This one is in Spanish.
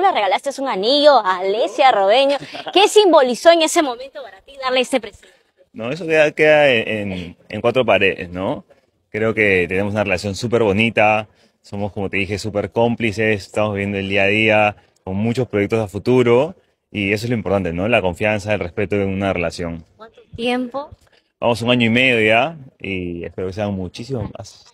le regalaste un anillo a Alesia Robeño. ¿Qué simbolizó en ese momento para ti darle este presente? No, eso queda, en, cuatro paredes, ¿no? Creo que tenemos una relación súper bonita, somos, como te dije, súper cómplices, estamos viviendo el día a día con muchos proyectos a futuro y eso es lo importante, ¿no? La confianza, el respeto en una relación. ¿Cuánto tiempo? Vamos un año y medio ya y espero que sean muchísimos más.